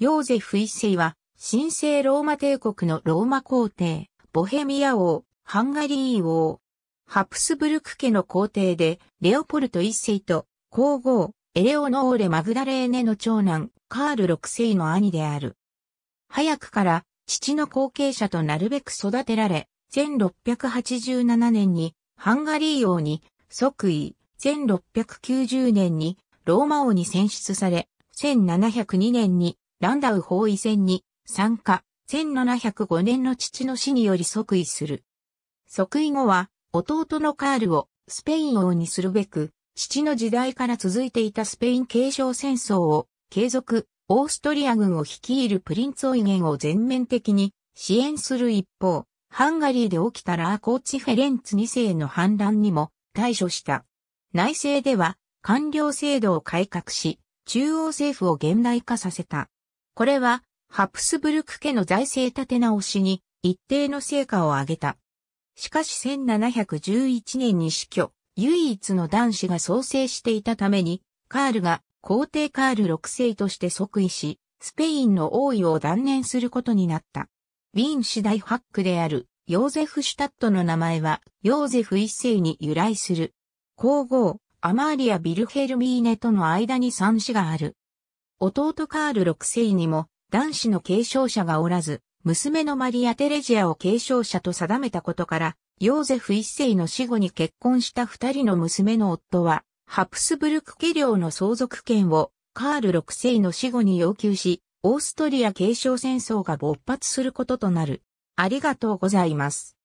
ヨーゼフ一世は、神聖ローマ帝国のローマ皇帝、ボヘミア王、ハンガリー王、ハプスブルク家の皇帝で、レオポルト一世と、皇后、エレオノーレ・マグダレーネの長男、カール六世の兄である。早くから、父の後継者となるべく育てられ、1687年に、ハンガリー王に、即位、1690年に、ローマ王に選出され、1702年にランダウ包囲戦に参加、1705年の父の死により即位する。即位後は、弟のカールをスペイン王にするべく、父の時代から続いていたスペイン継承戦争を継続、オーストリア軍を率いるプリンツオイゲンを全面的に支援する一方、ハンガリーで起きたラーコーチ・フェレンツ2世の反乱にも対処した。内政では官僚制度を改革し、中央政府を現代化させた。これは、ハプスブルク家の財政立て直しに一定の成果を上げた。しかし1711年に死去、唯一の男子が創生していたために、カールが皇帝カール6世として即位し、スペインの王位を断念することになった。ウィーン次第ハックであるヨーゼフ・シュタットの名前はヨーゼフ一世に由来する。皇后、アマーリア・ビルヘルミーネとの間に三子がある。弟カール6世にも男子の継承者がおらず、娘のマリア・テレジアを継承者と定めたことから、ヨーゼフ一世の死後に結婚した二人の娘の夫は、ハプスブルク家領の相続権をカール6世の死後に要求し、オーストリア継承戦争が勃発することとなる。ありがとうございます。